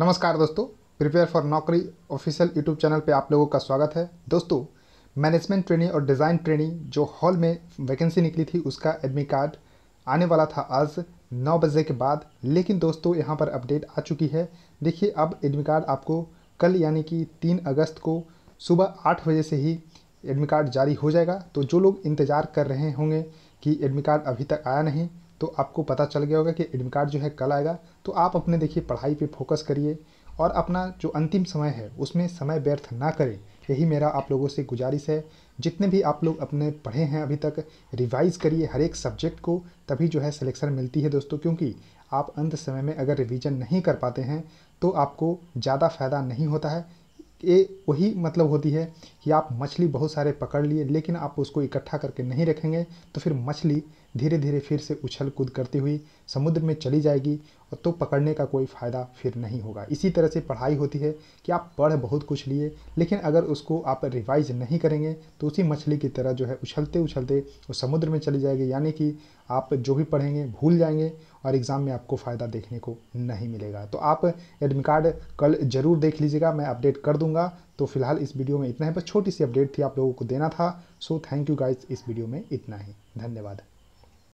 नमस्कार दोस्तों prepare for Naukri official YouTube channel पे आप लोगों का स्वागत है दोस्तों मैनेजमेंट ट्रेनिंग और डिज़ाइन ट्रेनिंग जो हॉल में वैकेंसी निकली थी उसका एडमिट कार्ड आने वाला था आज नौ बजे के बाद लेकिन दोस्तों यहाँ पर अपडेट आ चुकी है देखिए अब एडमिट कार्ड आपको कल यानी कि तीन अगस्त को सुबह आठ बजे से ही एडमिट कार्ड जारी हो जाएगा तो जो लोग इंतज़ार कर रहे होंगे कि एडमिट कार्ड अभी तक आया नहीं तो आपको पता चल गया होगा कि एडमिट कार्ड जो है कल आएगा तो आप अपने देखिए पढ़ाई पे फोकस करिए और अपना जो अंतिम समय है उसमें समय व्यर्थ ना करें यही मेरा आप लोगों से गुजारिश है जितने भी आप लोग अपने पढ़े हैं अभी तक रिवाइज़ करिए हर एक सब्जेक्ट को तभी जो है सिलेक्शन मिलती है दोस्तों क्योंकि आप अंत समय में अगर रिवीजन नहीं कर पाते हैं तो आपको ज़्यादा फ़ायदा नहीं होता है ये वही मतलब होती है कि आप मछली बहुत सारे पकड़ लिए लेकिन आप उसको इकट्ठा करके नहीं रखेंगे तो फिर मछली धीरे धीरे फिर से उछल कूद करती हुई समुद्र में चली जाएगी तो पकड़ने का कोई फ़ायदा फिर नहीं होगा इसी तरह से पढ़ाई होती है कि आप पढ़ बहुत कुछ लिए लेकिन अगर उसको आप रिवाइज नहीं करेंगे तो उसी मछली की तरह जो है उछलते उछलते वो समुद्र में चली जाएगी यानी कि आप जो भी पढ़ेंगे भूल जाएंगे और एग्ज़ाम में आपको फ़ायदा देखने को नहीं मिलेगा तो आप एडमिट कार्ड कल ज़रूर देख लीजिएगा मैं अपडेट कर दूंगा तो फिलहाल इस वीडियो में इतना ही बस छोटी सी अपडेट थी आप लोगों को देना था सो थैंक यू गाइज इस वीडियो में इतना ही धन्यवाद